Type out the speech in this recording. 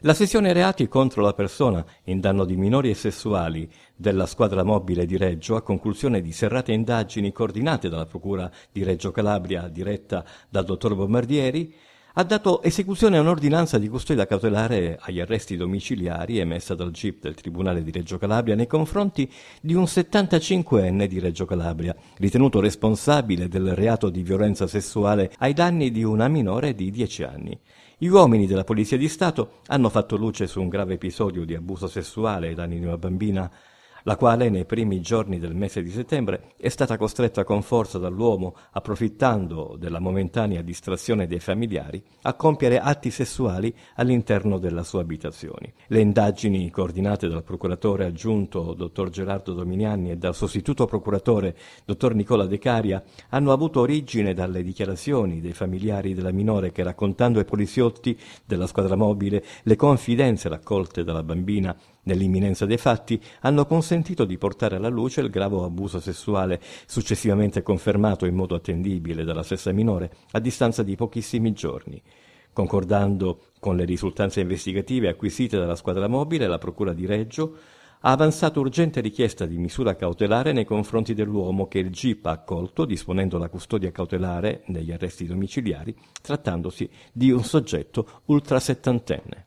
La sezione reati contro la persona in danno di minori e sessuali della squadra mobile di Reggio, a conclusione di serrate indagini coordinate dalla Procura di Reggio Calabria diretta dal dottor Bombardieri, ha dato esecuzione a un'ordinanza di custodia cautelare agli arresti domiciliari emessa dal GIP del Tribunale di Reggio Calabria nei confronti di un 75enne di Reggio Calabria, ritenuto responsabile del reato di violenza sessuale ai danni di una minore di 10 anni. Gli uomini della Polizia di Stato hanno fatto luce su un grave episodio di abuso sessuale ai danni di una bambina la quale nei primi giorni del mese di settembre è stata costretta con forza dall'uomo, approfittando della momentanea distrazione dei familiari, a compiere atti sessuali all'interno della sua abitazione. Le indagini coordinate dal procuratore aggiunto dottor Gerardo Dominiani e dal sostituto procuratore dottor Nicola De Caria hanno avuto origine dalle dichiarazioni dei familiari della minore che raccontando ai poliziotti della squadra mobile le confidenze raccolte dalla bambina nell'imminenza dei fatti, hanno consentito di portare alla luce il grave abuso sessuale, successivamente confermato in modo attendibile dalla stessa minore, a distanza di pochissimi giorni. Concordando con le risultanze investigative acquisite dalla squadra mobile, la Procura di Reggio ha avanzato urgente richiesta di misura cautelare nei confronti dell'uomo che il GIP ha accolto disponendo la custodia cautelare negli arresti domiciliari, trattandosi di un soggetto ultrasettantenne.